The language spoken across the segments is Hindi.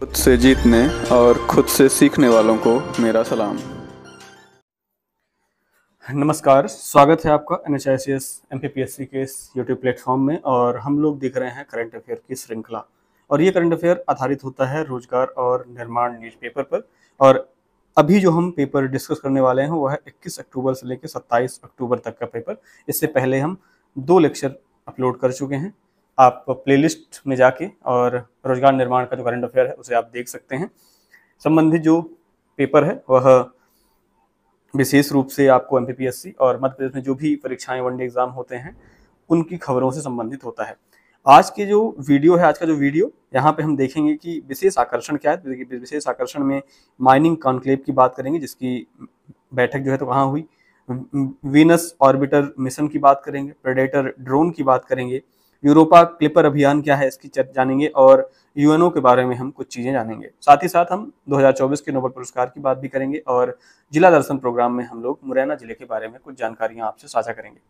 खुद से जीतने और खुद से सीखने वालों को मेरा सलाम नमस्कार स्वागत है आपका N H I C S M P P S C के इस यूट्यूब प्लेटफॉर्म में और हम लोग देख रहे हैं करंट अफेयर की श्रृंखला और ये करंट अफेयर आधारित होता है रोजगार और निर्माण न्यूज पेपर पर और अभी जो हम पेपर डिस्कस करने वाले हैं वो है 21 अक्टूबर से लेकर 27 अक्टूबर तक का पेपर इससे पहले हम दो लेक्चर अपलोड कर चुके हैं आप प्लेलिस्ट में जाके और रोजगार निर्माण का जो करंट अफेयर है उसे आप देख सकते हैं संबंधित जो पेपर है वह विशेष रूप से आपको एम और मध्य प्रदेश में जो भी परीक्षाएं वनडे एग्जाम होते हैं उनकी खबरों से संबंधित होता है आज के जो वीडियो है आज का जो वीडियो यहाँ पे हम देखेंगे कि विशेष आकर्षण क्या है तो विशेष आकर्षण में माइनिंग कॉन्क्लेव की बात करेंगे जिसकी बैठक जो है तो कहाँ हुई वीनस ऑर्बिटर मिशन की बात करेंगे प्रेडेटर ड्रोन की बात करेंगे यूरोपा क्लिपर अभियान क्या है इसकी चर्चा जानेंगे और यूएनओ के बारे में हम कुछ चीज़ें जानेंगे साथ ही साथ हम 2024 के नोबल पुरस्कार की बात भी करेंगे और जिला दर्शन प्रोग्राम में हम लोग मुरैना जिले के बारे में कुछ जानकारियां आपसे साझा करेंगे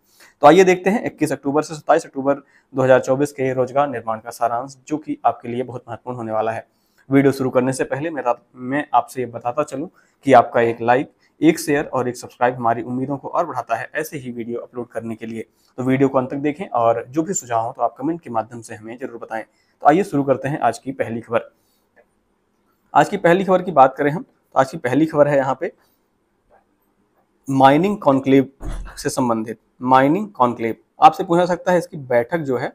तो आइए देखते हैं 21 अक्टूबर से 27 अक्टूबर 2024 के रोजगार निर्माण का सारांश जो कि आपके लिए बहुत महत्वपूर्ण होने वाला है वीडियो शुरू करने से पहले मैं आपसे ये बताता चलूँ कि आपका एक लाइक एक शेयर और एक सब्सक्राइब हमारी उम्मीदों को और बढ़ाता है ऐसे ही वीडियो अपलोड करने के लिए तो वीडियो को अंत तक देखें और जो भी सुझाव हो तो आप कमेंट के माध्यम से हमें जरूर बताएं तो आइए शुरू करते हैं आज की पहली खबर आज की पहली खबर की बात करें हम तो आज की पहली खबर है यहाँ पे माइनिंग कॉन्क्लेव से संबंधित माइनिंग कॉन्क्लेव आपसे पूछा सकता है इसकी बैठक जो है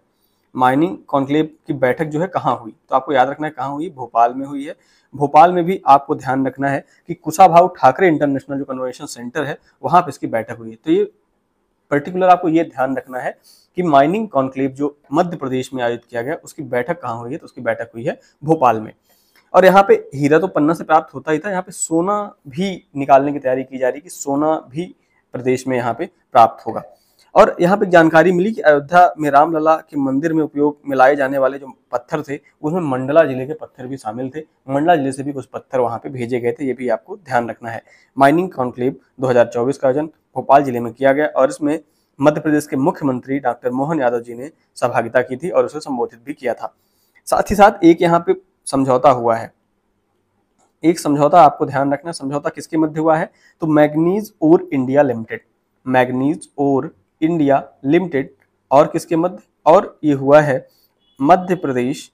माइनिंग कॉन्क्लेव की बैठक जो है कहाँ हुई तो आपको याद रखना है कहाँ हुई भोपाल में हुई है भोपाल में भी आपको ध्यान रखना है कि कुशाभाव ठाकरे इंटरनेशनल जो कन्वेंशन सेंटर है वहां पर इसकी बैठक हुई है तो ये पर्टिकुलर आपको ये ध्यान रखना है कि माइनिंग कॉन्क्लेव जो मध्य प्रदेश में आयोजित किया गया उसकी बैठक कहाँ हुई है तो उसकी बैठक हुई है भोपाल में और यहाँ पे हीरा तो पन्ना से प्राप्त होता ही था यहाँ पे सोना भी निकालने की तैयारी की जा रही है कि सोना भी प्रदेश में यहाँ पे प्राप्त होगा और यहाँ पे जानकारी मिली कि अयोध्या में रामलला के मंदिर में उपयोग में लाए जाने वाले जो पत्थर थे उसमें मंडला जिले के पत्थर भी शामिल थे मंडला जिले से भी कुछ पत्थर वहाँ पे भेजे गए थे ये भी आपको ध्यान रखना है माइनिंग कॉन्क्लेव 2024 का आयोजन भोपाल जिले में किया गया और इसमें मध्य प्रदेश के मुख्यमंत्री डॉक्टर मोहन यादव जी ने सहभागिता की थी और उसे संबोधित भी किया था साथ ही साथ एक यहाँ पे समझौता हुआ है एक समझौता आपको ध्यान रखना समझौता किसके मध्य हुआ है तो manganese ore India limited manganese ore India limited और किसके मध्य और ये हुआ है मध्य प्रदेश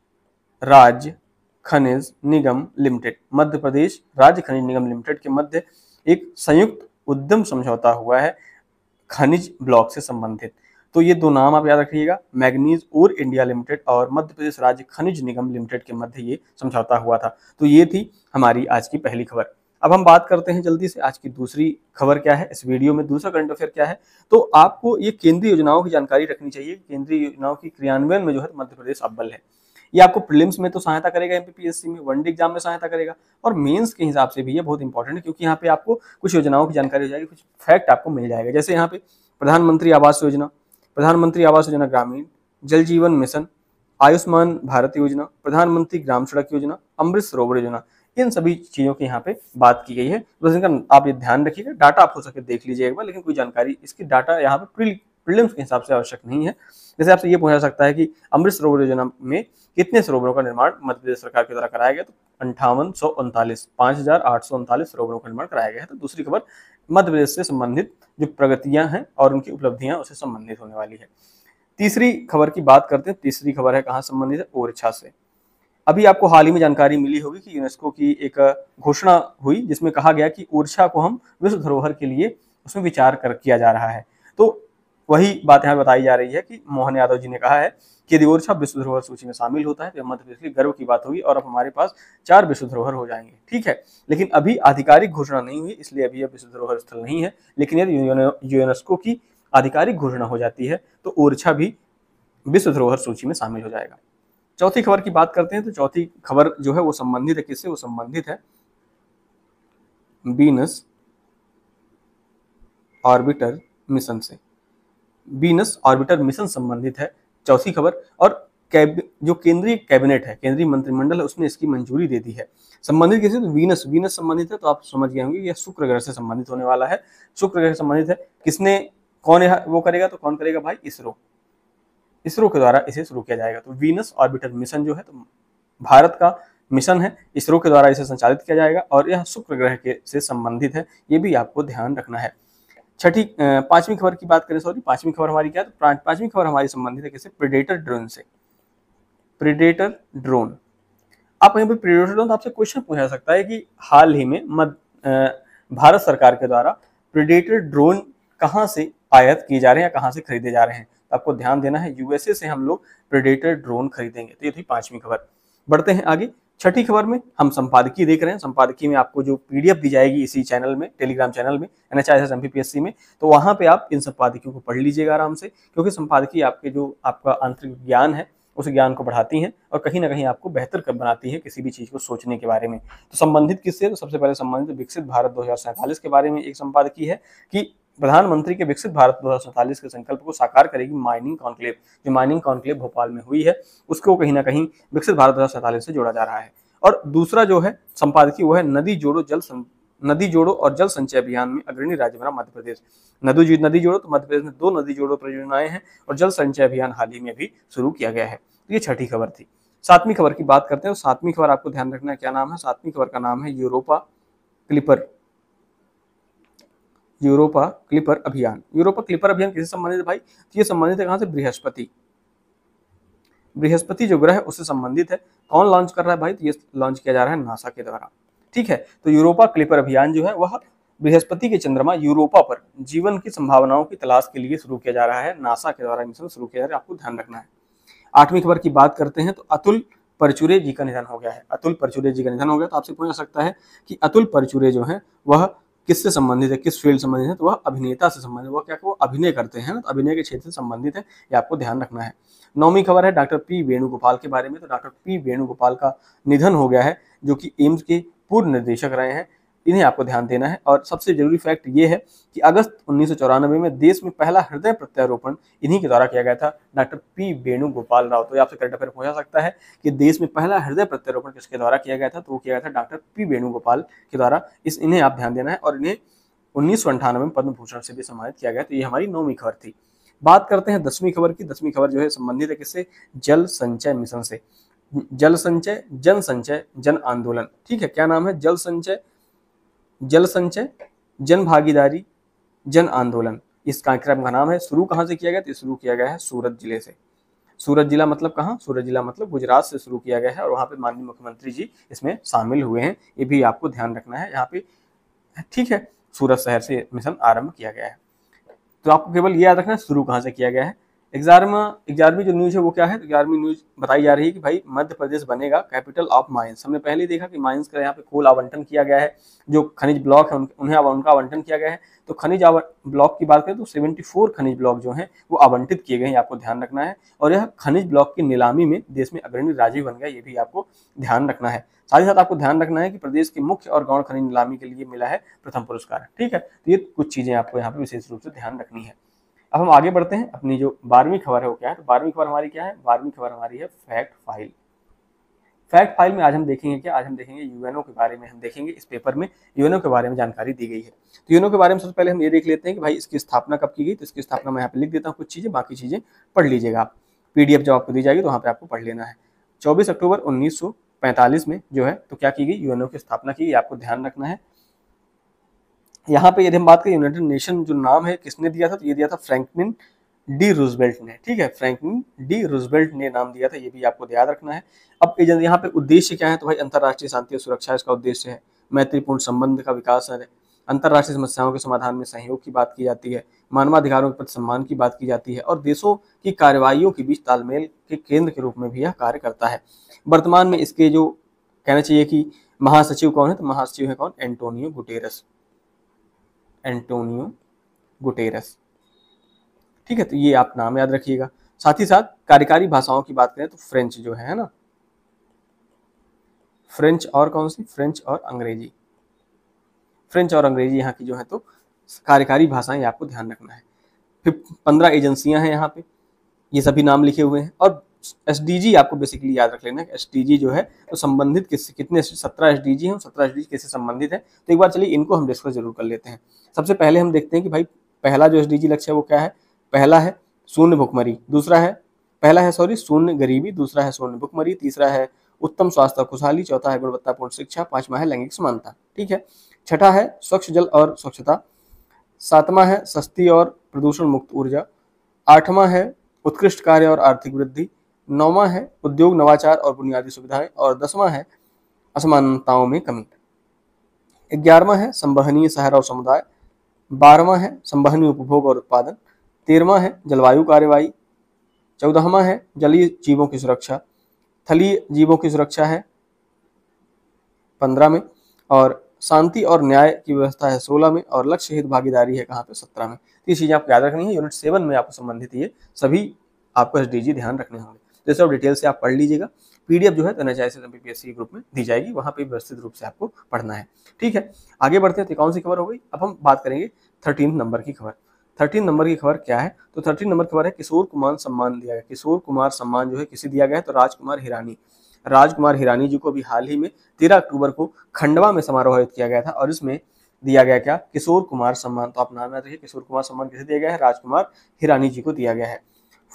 राज्य खनिज निगम लिमिटेड मध्य प्रदेश राज्य खनिज निगम लिमिटेड के मध्य एक संयुक्त उद्यम समझौता हुआ है खनिज ब्लॉक से संबंधित तो ये दो नाम आप याद रखिएगा मैग्नीज और इंडिया लिमिटेड और मध्य प्रदेश राज्य खनिज निगम लिमिटेड के मध्य ये समझौता हुआ था तो ये थी हमारी आज की पहली खबर अब हम बात करते हैं जल्दी से आज की दूसरी खबर क्या है इस वीडियो में दूसरा करंट अफेयर क्या है तो आपको ये केंद्रीय योजनाओं की जानकारी रखनी चाहिए केंद्रीय योजनाओं की क्रियान्वयन में जो है मध्य प्रदेश अव्वल है ये आपको प्रिलिम्स में तो सहायता करेगा एमपीपीएससी में वनडे एग्जाम में सहायता करेगा और मेंस के हिसाब से भी ये बहुत इंपॉर्टेंट है क्योंकि यहाँ पे आपको कुछ योजनाओं की जानकारी हो जाएगी कुछ फैक्ट आपको मिल जाएगा जैसे यहाँ पे प्रधानमंत्री आवास योजना प्रधानमंत्री आवास योजना ग्रामीण जल जीवन मिशन आयुष्मान भारत योजना प्रधानमंत्री ग्राम सड़क योजना अमृत सरोवर योजना इन सभी चीज़ों की यहाँ पे बात की गई है तो इनका आप ये ध्यान रखिएगा डाटा आप हो सके देख लीजिए एक बार लेकिन कोई जानकारी इसकी डाटा यहाँ पे प्रिलिम्स के हिसाब से आवश्यक नहीं है जैसे आपसे ये पूछा सकता है कि अमृत सरोवर योजना में कितने सरोवरों का निर्माण मध्य प्रदेश सरकार के द्वारा कराया गया तो अंठावन सौ उनतालीस हजार आठ सौ उनतालीस सरोवरों का निर्माण कराया गया है तो दूसरी खबर मध्य प्रदेश से संबंधित जो प्रगतियां हैं और उनकी उपलब्धियां उससे संबंधित होने वाली है तीसरी खबर की बात करते हैं तीसरी खबर है कहाँ संबंधित है ओरछा से अभी आपको हाल ही में जानकारी मिली होगी कि यूनेस्को की एक घोषणा हुई जिसमें कहा गया कि ओरछा को हम विश्व धरोहर के लिए उसमें विचार कर किया जा रहा है तो वही बात यहाँ बताई जा रही है कि मोहन यादव जी ने कहा है कि यदि ओरछा विश्व धरोहर सूची में शामिल होता है तो मध्य प्रदेश लिए गर्व की बात होगी और अब हमारे पास चार विश्व धरोहर हो जाएंगे ठीक है लेकिन अभी आधिकारिक घोषणा नहीं हुई इसलिए अभी यह विश्व धरोहर स्थल नहीं है लेकिन यदि यूनेस्को की आधिकारिक घोषणा हो जाती है तो ओरछा भी विश्व धरोहर सूची में शामिल हो जाएगा चौथी खबर की बात करते हैं तो चौथी खबर जो है वो संबंधित है किससे वो संबंधित है बीनस ऑर्बिटर मिशन से बीनस ऑर्बिटर मिशन संबंधित है चौथी खबर और कैब जो केंद्रीय कैबिनेट है केंद्रीय मंत्रिमंडल है उसने इसकी मंजूरी दे दी है संबंधित किसे तो वीनस वीनस संबंधित है तो आप समझ गए होंगे यह शुक्र ग्रह से संबंधित होने वाला है शुक्र ग्रह संबंधित है किसने कौन है वो करेगा तो कौन करेगा भाई इसरो इसरो के द्वारा इसे शुरू किया जाएगा तो वीनस ऑर्बिटर मिशन जो है तो भारत का मिशन है इसरो के द्वारा इसे संचालित किया जाएगा और यह शुक्र ग्रह के से संबंधित है ये भी आपको ध्यान रखना है छठी पांचवी खबर की बात करें सॉरी पांचवी खबर हमारी क्या है तो पांचवी खबर हमारी संबंधित है कैसे प्रिडेटर ड्रोन से प्रिडेटर ड्रोन आप यहाँ पर प्रिडेटर ड्रोन तो आपसे क्वेश्चन पूछा सकता है कि हाल ही में मद, भारत सरकार के द्वारा प्रिडेटर ड्रोन कहाँ से आयात किए जा रहे हैं या कहाँ से खरीदे जा रहे हैं आपको ध्यान देना है यूएसए से हम लोग प्रेडेटर ड्रोन खरीदेंगे तो ये थी पांचवी खबर बढ़ते हैं आगे छठी खबर में हम संपादकीय देख रहे हैं संपादकीय में आपको जो पीडीएफ दी जाएगी इसी चैनल में टेलीग्राम चैनल में एनएचआईएस एमपीपीएससी में तो वहां पे आप इन संपादकीयों को पढ़ लीजिएगा आराम से क्योंकि संपादकीय आपके जो आपका आंतरिक ज्ञान है उस ज्ञान को बढ़ाती हैं और कहीं ना कहीं आपको बेहतर कर बनाती है किसी भी चीज़ को सोचने के बारे में तो संबंधित किससे तो सबसे पहले संबंधित विकसित भारत दो के बारे में एक संपादकीय है कि प्रधानमंत्री के विकसित भारत दो के संकल्प को साकार करेगी माइनिंग कॉन्क्लेव जो माइनिंग कॉन्क्लेव भोपाल में हुई है उसको कहीं ना कहीं विकसित भारत दो से जोड़ा जा रहा है और दूसरा जो है संपादकीय वो है नदी जोड़ो जल सं... नदी जोड़ो और जल संचय अभियान में अग्रणी राज्य बना मध्य प्रदेश नदी नदी जोड़ो तो मध्य प्रदेश में दो नदी जोड़ो परियोजनाएं हैं और जल संचय अभियान हाल ही में भी शुरू किया गया है तो ये छठी खबर थी सातवीं खबर की बात करते हैं सातवीं खबर आपको ध्यान रखना क्या नाम है सातवीं खबर का नाम है यूरोपा क्लिपर यूरोपा क्लिपर अभियान यूरोपा क्लिपर अभियान किससे संबंधित भाई तो ये संबंधित है कहां से बृहस्पति बृहस्पति जो ग्रह है उससे संबंधित है कौन लॉन्च कर रहा है भाई तो ये लॉन्च किया जा रहा है नासा के द्वारा ठीक है तो यूरोपा क्लिपर अभियान जो है वह बृहस्पति के चंद्रमा यूरोपा पर जीवन की संभावनाओं की तलाश के लिए शुरू किया जा रहा है नासा के द्वारा मिशन शुरू किया जा रहा है आपको ध्यान रखना है आठवीं खबर की बात करते हैं तो अतुल परचुरे जी का निधन हो गया है अतुल परचुरे जी का निधन हो गया तो आपसे पूछा सकता है कि अतुल परचुरे जो है वह किससे संबंधित है किस फील्ड संबंधित है तो वह अभिनेता से संबंधित वह क्या वो अभिनय करते हैं ना तो अभिनय के क्षेत्र से संबंधित है ये आपको ध्यान रखना है नौवीं खबर है डॉक्टर पी वेणुगोपाल के बारे में तो डॉक्टर पी वेणुगोपाल का निधन हो गया है जो कि एम्स के पूर्व निर्देशक रहे हैं इन्हें आपको ध्यान देना है और सबसे जरूरी फैक्ट ये है कि अगस्त उन्नीस में देश में पहला हृदय प्रत्यारोपण इन्हीं के द्वारा किया गया था डॉक्टर पी वेणुगोपाल राव तो आपसे करंट अफेयर पूछा सकता है कि देश में पहला हृदय प्रत्यारोपण किसके द्वारा किया गया था तो वो किया गया था डॉक्टर पी वेणुगोपाल के द्वारा इस इन्हें आप ध्यान देना है और इन्हें उन्नीस में पद्म भूषण से भी सम्मानित किया गया तो ये हमारी नौवीं खबर थी बात करते हैं दसवीं खबर की दसवीं खबर जो है संबंधित है किससे जल संचय मिशन से जल संचय जन संचय जन आंदोलन ठीक है क्या नाम है जल संचय जल संचय जन भागीदारी जन आंदोलन इस कार्यक्रम का नाम है शुरू कहाँ से किया गया तो शुरू किया गया है सूरत जिले से सूरत जिला मतलब कहाँ सूरत जिला मतलब गुजरात से शुरू किया गया है और वहाँ पे माननीय मुख्यमंत्री जी इसमें शामिल हुए हैं ये भी आपको ध्यान रखना है यहाँ पे ठीक है सूरत शहर से मिशन आरंभ किया गया है तो आपको केवल ये याद रखना है शुरू कहाँ से किया गया है ग्यारहवा ग्यारहवीं जो न्यूज है वो क्या है तो ग्यारहवीं न्यूज बताई जा रही है कि भाई मध्य प्रदेश बनेगा कैपिटल ऑफ माइंस हमने पहले ही देखा कि माइंस का यहाँ पे कोल आवंटन किया गया है जो खनिज ब्लॉक है उन्हें उनका आवंटन किया गया है तो खनिज ब्लॉक की बात करें तो 74 खनिज ब्लॉक जो है वो आवंटित किए गए हैं आपको ध्यान रखना है और यह खनिज ब्लॉक की नीलामी में देश में अग्रणी राज्य बन गया ये भी आपको ध्यान रखना है साथ ही साथ आपको ध्यान रखना है कि प्रदेश के मुख्य और गौण खनिज नीलामी के लिए मिला है प्रथम पुरस्कार ठीक है तो ये कुछ चीजें आपको यहाँ पे विशेष रूप से ध्यान रखनी है अब हम आगे बढ़ते हैं अपनी जो बारहवीं खबर है वो क्या है तो बारहवीं खबर हमारी क्या है बारहवीं खबर हमारी है फैक्ट फाइल फैक्ट फाइल में आज हम देखेंगे क्या आज हम देखेंगे यूएनओ के बारे में हम देखेंगे इस पेपर में यूएनओ के बारे में जानकारी दी गई है तो यूएनओ के बारे में सबसे पहले हम ये देख लेते हैं कि भाई इसकी स्थापना कब की गई तो इसकी स्थापना मैं यहाँ पे लिख देता हूँ कुछ चीज़ें बाकी चीज़ें पढ़ लीजिएगा आप पीडीएफ जब आपको दी जाएगी तो वहाँ पे आपको पढ़ लेना है चौबीस अक्टूबर उन्नीस में जो है तो क्या की गई यूएनओ की स्थापना की गई आपको ध्यान रखना है यहाँ पे यदि हम बात करें यूनाइटेड नेशन जो नाम है किसने दिया था तो ये दिया था फ्रैंकलिन डी रूजबेल्ट ने ठीक है फ्रैंकलिन डी रूजबेल्ट ने नाम दिया था ये भी आपको याद रखना है अब यहाँ पे उद्देश्य क्या है तो भाई अंतर्राष्ट्रीय शांति और सुरक्षा इसका उद्देश्य है मैत्रीपूर्ण संबंध का विकास है अंतर्राष्ट्रीय समस्याओं के समाधान में सहयोग की बात की जाती है मानवाधिकारों के प्रति सम्मान की बात की जाती है और देशों की कार्यवाहियों के बीच तालमेल के केंद्र के रूप में भी यह कार्य करता है वर्तमान में इसके जो कहना चाहिए कि महासचिव कौन है तो महासचिव है कौन एंटोनियो गुटेरस एंटोनियो गुटेरस ठीक है तो ये आप नाम याद रखिएगा साथ ही साथ कार्यकारी भाषाओं की बात करें तो फ्रेंच जो है ना फ्रेंच और कौन सी फ्रेंच और अंग्रेजी फ्रेंच और अंग्रेजी यहाँ की जो है तो कार्यकारी भाषाएं आपको ध्यान रखना है फिर पंद्रह एजेंसियां हैं यहाँ पे ये सभी नाम लिखे हुए हैं और एस आपको बेसिकली याद रख लेना एस जो है तो संबंधित किससे कितने सत्रह एस डी जी है सत्रह एस डी जी किससे संबंधित है तो एक बार चलिए इनको हम डिस्कस जरूर कर लेते हैं सबसे पहले हम देखते हैं कि भाई पहला जो एस लक्ष्य है वो क्या है पहला है शून्य भुखमरी दूसरा है पहला है सॉरी शून्य गरीबी दूसरा है शून्य भुखमरी तीसरा है उत्तम स्वास्थ्य खुशहाली चौथा है गुणवत्तापूर्ण शिक्षा पांचवा है लैंगिक समानता ठीक है छठा है स्वच्छ जल और स्वच्छता सातवां है सस्ती और प्रदूषण मुक्त ऊर्जा आठवां है उत्कृष्ट कार्य और आर्थिक वृद्धि नौवा है उद्योग नवाचार और बुनियादी सुविधाएं और दसवां है असमानताओं में कमी ग्यारहवा है संवहनीय शहर और समुदाय बारहवा है संवहनीय उपभोग और उत्पादन तेरहवा है जलवायु कार्यवाही चौदहवा है जलीय जीवों की सुरक्षा थलीय जीवों की सुरक्षा है पंद्रह में और शांति और न्याय की व्यवस्था है सोलह में और लक्ष्य हित भागीदारी है कहाँ पे सत्रह में तीस तो चीज़ें आपको याद रखनी है यूनिट सेवन में आपको संबंधित ये सभी आपको एस ध्यान रखने होंगे तो सब डिटेल से आप पढ़ लीजिएगा पीडीएफ जो है तो एन ग्रुप में दी जाएगी वहाँ पे व्यवस्थित रूप से आपको पढ़ना है ठीक है आगे बढ़ते हैं तो कौन सी खबर हो गई अब हम बात करेंगे थर्टीन नंबर की खबर थर्टीन नंबर की खबर क्या है तो थर्टीन नंबर खबर है किशोर कुमार सम्मान दिया गया किशोर कुमार सम्मान जो है किसे दिया गया है तो राजकुमार हिरानी राजकुमार हिरानी जी को अभी हाल ही में तेरह अक्टूबर को खंडवा में समारोह आयोजित किया गया था और इसमें दिया गया क्या किशोर कुमार सम्मान तो आप नाम याद रखिए किशोर कुमार सम्मान किसे दिया गया है राजकुमार हिरानी जी को दिया गया है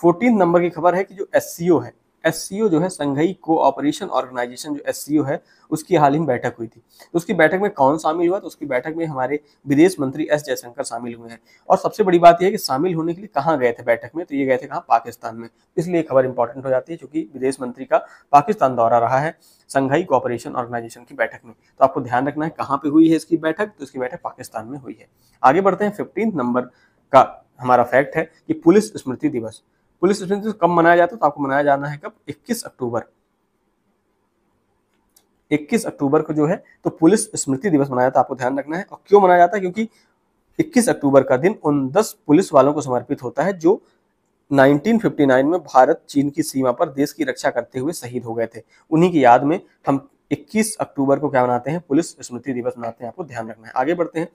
फोर्टीन नंबर की खबर है कि जो एस है एस जो है संघई कोऑपरेशन ऑर्गेनाइजेशन जो एस है उसकी हाल ही में बैठक हुई थी तो उसकी बैठक में कौन शामिल हुआ तो उसकी बैठक में हमारे विदेश मंत्री एस जयशंकर शामिल हुए हैं और सबसे बड़ी बात यह है कि शामिल होने के लिए कहाँ गए थे बैठक में तो ये गए थे कहाँ पाकिस्तान में इसलिए खबर इंपॉर्टेंट हो जाती है क्योंकि विदेश मंत्री का पाकिस्तान दौरा रहा है संघाई कोऑपरेशन ऑर्गेनाइजेशन की बैठक में तो आपको ध्यान रखना है कहाँ पे हुई है इसकी बैठक तो इसकी बैठक पाकिस्तान में हुई है आगे बढ़ते हैं फिफ्टीन नंबर का हमारा फैक्ट है कि पुलिस स्मृति दिवस पुलिस स्मृति कब मनाया जाता है तो आपको मनाया जाना है कब 21 अक्टूबर 21 अक्टूबर को जो है तो पुलिस स्मृति दिवस मनाया जाता है आपको ध्यान रखना है और क्यों मनाया जाता है क्योंकि 21 अक्टूबर का दिन उन 10 पुलिस वालों को समर्पित होता है जो 1959 में भारत चीन की सीमा पर देश की रक्षा करते हुए शहीद हो गए थे उन्हीं की याद में हम 21 अक्टूबर को क्या मनाते हैं पुलिस स्मृति दिवस मनाते हैं आपको ध्यान रखना है आगे बढ़ते हैं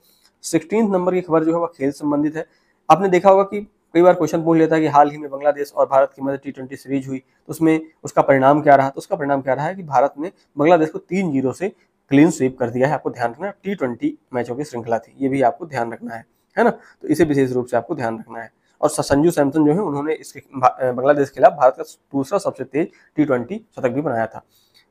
सिक्सटीन नंबर की खबर जो है वह खेल संबंधित है आपने देखा होगा कि कई बार क्वेश्चन पूछ लेता है कि हाल ही में बांग्लादेश और भारत की मध्य टी ट्वेंटी सीरीज हुई तो उसमें उसका परिणाम क्या रहा तो उसका परिणाम क्या रहा है कि भारत ने बांग्लादेश को तीन जीरो से क्लीन स्वीप कर दिया है आपको ध्यान रखना टी ट्वेंटी मैचों की श्रृंखला थी ये भी आपको ध्यान रखना है है ना तो इसे विशेष रूप से आपको ध्यान रखना है और संजू सैमसन जो है उन्होंने इसके बांग्लादेश के खिलाफ भारत का दूसरा सबसे तेज टी ट्वेंटी शतक भी बनाया था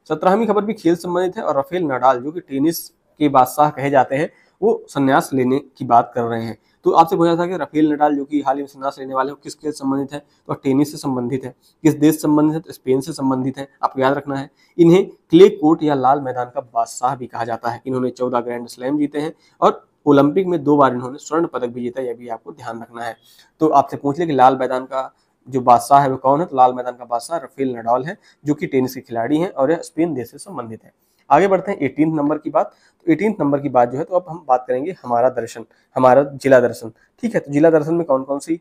सत्रहवीं खबर भी खेल संबंधित है और राफेल नडाल जो कि टेनिस के बादशाह कहे जाते हैं वो संन्यास लेने की बात कर रहे हैं तो आपसे पूछा था कि रफेल नडाल जो कि हाल ही में संन्यास लेने वाले हो किसके संबंधित है तो टेनिस से संबंधित है किस देश से संबंधित है तो स्पेन से संबंधित है आपको याद रखना है इन्हें क्ले कोर्ट या लाल मैदान का बादशाह भी कहा जाता है इन्होंने चौदह ग्रैंड स्लैम जीते हैं और ओलंपिक में दो बार इन्होंने स्वर्ण पदक भी जीता है यह भी आपको ध्यान रखना है तो आपसे पूछ ले कि लाल मैदान का जो बादशाह है वो कौन है तो लाल मैदान का बादशाह रफेल नडाल है जो कि टेनिस के खिलाड़ी हैं और यह स्पेन देश से संबंधित है आगे बढ़ते हैं एटीन नंबर की बात तो एटीन नंबर की बात जो है तो अब हम बात करेंगे हमारा दर्शन हमारा जिला दर्शन ठीक है तो जिला दर्शन में कौन कौन सी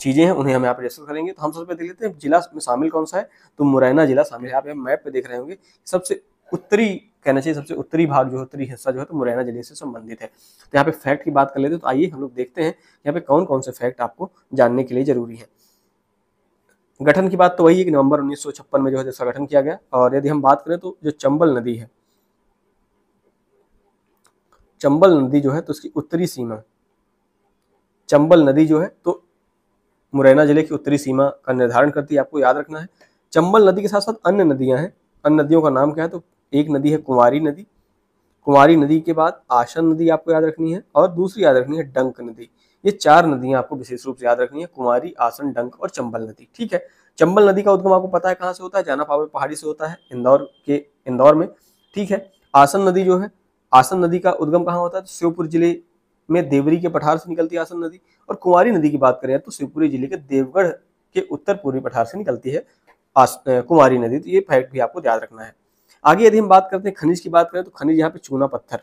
चीजें हैं उन्हें हम यहाँ पर डिस्कस करेंगे तो हम सबसे देख लेते हैं जिला में शामिल कौन सा है तो मुरैना जिला शामिल है आप मैप पे देख रहे होंगे सबसे उत्तरी कहना चाहिए सबसे उत्तरी भाग जो उत्तरी हिस्सा जो है तो मुरैना जिले से संबंधित है तो यहाँ पे फैक्ट की बात कर लेते हैं तो आइए हम लोग देखते हैं यहाँ पे कौन कौन से फैक्ट आपको जानने के लिए जरूरी है गठन की बात तो वही है कि नवंबर उन्नीस में जो है जैसा गठन किया गया और यदि हम बात करें तो जो चंबल नदी है चंबल नदी जो है तो उसकी उत्तरी सीमा चंबल नदी जो है तो मुरैना जिले की उत्तरी सीमा का निर्धारण करती है आपको याद रखना है चंबल नदी के साथ साथ अन्य नदियां हैं अन्य नदियों का नाम क्या है तो एक नदी है कुंवारी नदी कुंवारी नदी के बाद आशन नदी आपको याद रखनी है और दूसरी याद रखनी है डंक नदी ये चार नदियां आपको विशेष रूप से याद रखनी है कुमारी आसन डंक और चंबल नदी ठीक है चंबल नदी का उद्गम आपको पता है कहाँ से होता है जाना पावे पहाड़ी से होता है इंदौर के इंदौर में ठीक है आसन नदी जो है आसन नदी का उद्गम कहाँ होता है तो शिवपुर जिले में देवरी के पठार से निकलती है आसन नदी और कुमारी नदी की बात करें तो शिवपुरी जिले के देवगढ़ के उत्तर पूर्वी पठार से निकलती है कुमारी नदी तो ये फैक्ट भी आपको याद रखना है आगे यदि हम बात करते हैं खनिज की बात करें तो खनिज यहाँ पे चूना पत्थर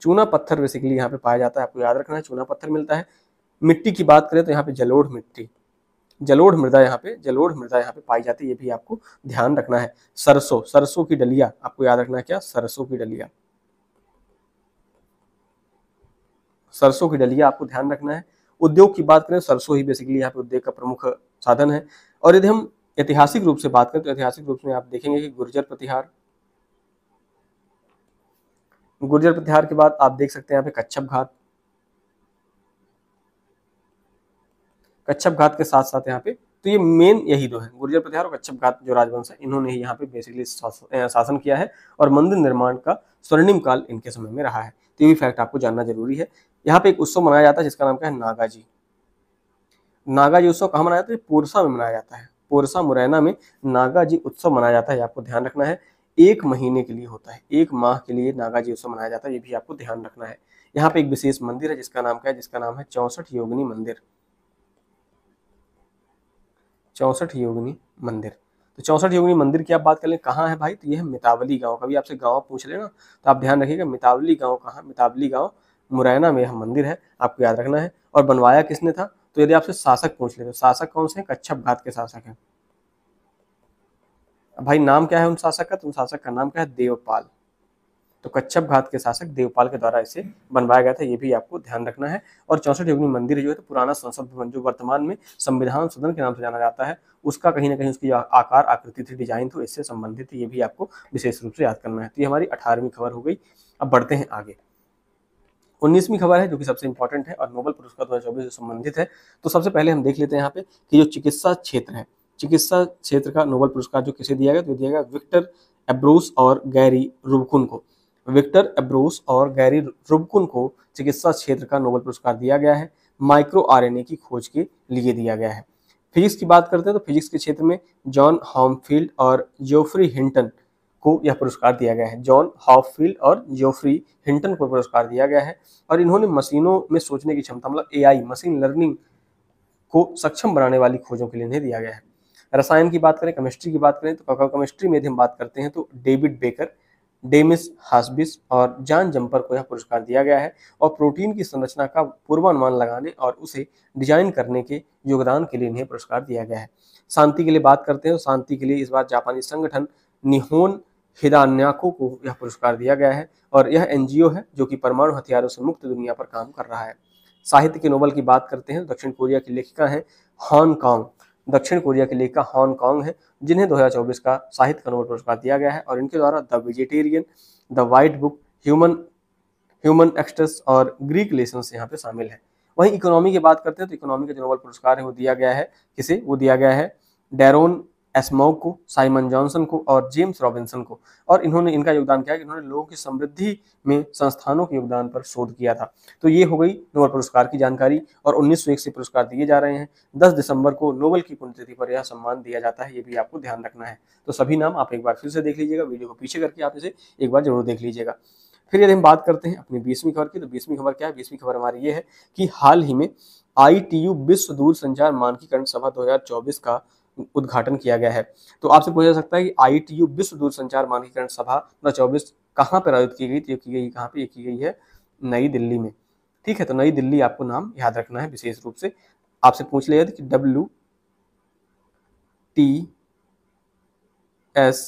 चूना पत्थर बेसिकली यहाँ पे पाया जाता है आपको याद रखना है चूना पत्थर मिलता है मिट्टी की बात करें तो यहाँ पे जलोढ़ मिट्टी जलोढ़ मृदा यहाँ पे जलोढ़ मृदा यहाँ पे पाई जाती है ये भी आपको ध्यान रखना है सरसों सरसों की डलिया आपको याद रखना क्या सरसों की डलिया सरसों की डलिया आपको ध्यान रखना है उद्योग की बात करें सरसों ही बेसिकली यहाँ पे उद्योग का प्रमुख साधन है और यदि हम ऐतिहासिक रूप से बात करें तो ऐतिहासिक रूप में आप देखेंगे कि गुर्जर प्रतिहार गुर्जर प्रतिहार के बाद आप देख सकते हैं यहाँ पे कच्छप घाट कच्छप घात के साथ साथ यहाँ पे तो ये मेन यही दो है गुर्जर प्रतिहार और कच्छप घात जो राजवंश है इन्होंने ही यहाँ पे बेसिकली शासन किया है और मंदिर निर्माण का स्वर्णिम काल इनके समय में रहा है तो ये फैक्ट आपको जानना जरूरी है यहाँ पे एक उत्सव मनाया जाता है जिसका नाम क्या है नागा जी नागा जी उत्सव कहाँ मनाया जाता है पोरसा में मनाया जाता है पोरसा मुरैना में नागा जी उत्सव मनाया जाता है आपको ध्यान रखना है एक महीने के लिए होता है एक माह के लिए नागा जी उत्सव मनाया जाता है ये भी आपको ध्यान रखना है यहाँ पे एक विशेष मंदिर है जिसका नाम क्या है जिसका नाम है चौसठ योगनी मंदिर चौसठ योगनी मंदिर तो चौसठ योगनी मंदिर की आप बात कर लें कहाँ है भाई तो यह मितावली गांव कभी आपसे गांव पूछ लेना तो आप ध्यान रखिएगा मितावली गांव कहाँ मितावली गांव मुरैना में यह मंदिर है आपको याद रखना है और बनवाया किसने था तो यदि आपसे शासक पूछ ले तो शासक कौन से कच्छप घात के शासक है भाई नाम क्या है उन शासक का तो उन शासक का नाम क्या है देवपाल तो कच्छप घात के शासक देवपाल के द्वारा इसे बनवाया गया था ये भी आपको ध्यान रखना है और चौसठ अग्नि मंदिर जो है तो पुराना संसद भवन जो वर्तमान में संविधान सदन के नाम से जाना जाता है उसका कहीं ना कहीं उसकी आकार आकृति थी डिजाइन थी तो इससे संबंधित ये भी आपको विशेष रूप से याद करना है तो ये हमारी अठारहवीं खबर हो गई अब बढ़ते हैं आगे उन्नीसवीं खबर है जो कि सबसे इंपॉर्टेंट है और नोबल पुरस्कार दो से संबंधित है तो सबसे पहले हम देख लेते हैं यहाँ पे कि जो चिकित्सा क्षेत्र है चिकित्सा क्षेत्र का नोबल पुरस्कार जो किसे दिया गया तो दिया गया विक्टर एब्रूस और गैरी रुबकुन को विक्टर एब्रूस और गैरी रुबकुन को चिकित्सा क्षेत्र का नोबल पुरस्कार दिया गया है माइक्रो आरएनए की खोज के लिए दिया गया है फिजिक्स की बात करते हैं तो फिजिक्स के क्षेत्र में जॉन हॉमफील्ड और जोफ्री हिंटन को यह पुरस्कार दिया गया है जॉन हॉफफील्ड और जोफ्री हिंटन को पुरस्कार दिया गया है और इन्होंने मशीनों में सोचने की क्षमता मतलब एआई मशीन लर्निंग को सक्षम बनाने वाली खोजों के लिए इन्हें दिया गया है रसायन की बात करें केमिस्ट्री की बात करें तो काका केमिस्ट्री में यदि हम बात करते हैं तो डेविड बेकर डेमिस हासबिस और जान जम्पर को यह पुरस्कार दिया गया है और प्रोटीन की संरचना का पूर्वानुमान लगाने और उसे डिजाइन करने के योगदान के लिए इन्हें पुरस्कार दिया गया है शांति के लिए बात करते हैं शांति के लिए इस बार जापानी संगठन निहोन हिदान्याको को यह पुरस्कार दिया गया है और यह एनजीओ है जो कि परमाणु हथियारों से मुक्त दुनिया पर काम कर रहा है साहित्य के नोबल की बात करते हैं तो दक्षिण कोरिया की लेखिका हैं हॉन्ग कॉन्ग दक्षिण कोरिया की लेखिका हांगकॉन्ग है जिन्हें 2024 का साहित्य का नोबल पुरस्कार दिया गया है और इनके द्वारा the vegetarian the white book human human acts और ग्रीक लेसन यहाँ पे शामिल है वहीं इकोनॉमी की बात करते हैं तो इकोनॉमी का जो नोबल पुरस्कार है वो दिया गया है किसे वो दिया गया है डेरोन एसमोव को साइमन जॉनसन को और जेम्स रॉबिन्सन को और इन्होंने इनका योगदान किया कि इन्होंने लोगों की समृद्धि में संस्थानों के योगदान पर शोध किया था तो ये हो गई नोबल पुरस्कार की जानकारी और उन्नीस से पुरस्कार दिए जा रहे हैं दस दिसंबर को नोबल की पुण्यतिथि पर यह सम्मान दिया जाता है ये भी आपको ध्यान रखना है तो सभी नाम आप एक बार फिर से देख लीजिएगा वीडियो को पीछे करके आप इसे एक बार जरूर देख लीजिएगा फिर यदि हम बात करते हैं अपनी बीसवीं खबर की तो बीसवीं खबर क्या है बीसवीं खबर हमारी ये है कि हाल ही में आईटीयू विश्व दूर संचार मानकीकरण सभा 2024 का उद्घाटन किया गया है तो आपसे पूछा जा सकता है कि आई टी यू विश्व दूरसंचार मानकीकरण सभा दो चौबीस कहाँ पर आयोजित की गई थी की गई कहाँ पर की गई है नई दिल्ली में ठीक है तो नई दिल्ली आपको नाम याद रखना है विशेष रूप से आपसे पूछ लिया कि डब्ल्यू टी एस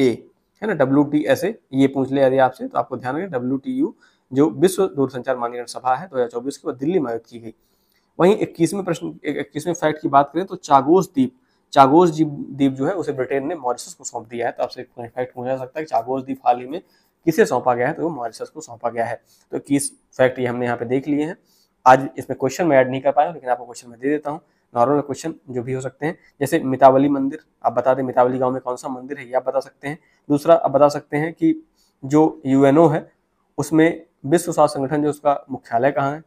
ए है ना डब्ल्यू टी एस ए ये पूछ लिया यदि आपसे तो आपको ध्यान रखें डब्ल्यू टी यू जो विश्व दूरसंचार मानकीकरण सभा है दो हजार चौबीस की वह दिल्ली में आयोजित की गई वहीं इक्कीसवें प्रश्न इक्कीसवें फैक्ट की बात करें तो चागोस द्वीप चागोस द्वीप जो है उसे ब्रिटेन ने मॉरिशस को सौंप दिया है तो आपसे फैक्ट पूछा जा सकता है कि चागोस द्वीप हाल ही में किसे सौंपा गया है तो वो मॉरिशस को सौंपा गया है तो किस फैक्ट ये हमने यहाँ पे देख लिए हैं आज इसमें क्वेश्चन मैं ऐड नहीं कर पाया लेकिन आपको क्वेश्चन मैं दे देता हूँ नॉर्मल क्वेश्चन जो भी हो सकते हैं जैसे मितावली मंदिर आप बता दें मितावली गाँव में कौन सा मंदिर है ये आप बता सकते हैं दूसरा आप बता सकते हैं कि जो यूएनओ है उसमें विश्व स्वास्थ्य संगठन जो उसका मुख्यालय कहाँ है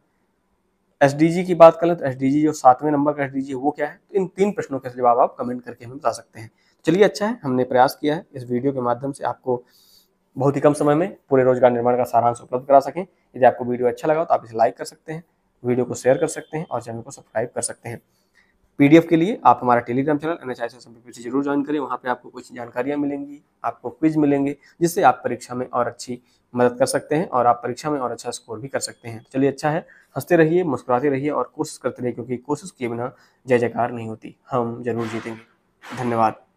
एस की बात करें तो एस जो सातवें नंबर का एस है वो क्या है तो इन तीन प्रश्नों का जवाब आप कमेंट करके हमें बता सकते हैं चलिए अच्छा है हमने प्रयास किया है इस वीडियो के माध्यम से आपको बहुत ही कम समय में पूरे रोजगार निर्माण का सारांश उपलब्ध करा सकें यदि आपको वीडियो अच्छा लगा तो आप इसे लाइक कर सकते हैं वीडियो को शेयर कर सकते हैं और चैनल को सब्सक्राइब कर सकते हैं पीडीएफ के लिए आप हमारा Telegram channel N H I जरूर ज्वाइन करें वहाँ पे आपको कुछ जानकारियाँ मिलेंगी आपको क्विज मिलेंगे जिससे आप परीक्षा में और अच्छी मदद कर सकते हैं और आप परीक्षा में और अच्छा स्कोर भी कर सकते हैं चलिए अच्छा है हंसते रहिए मुस्कुराते रहिए और कोशिश करते रहिए क्योंकि कोशिश किए बिना जय जयकार नहीं होती हम जरूर जीतेंगे धन्यवाद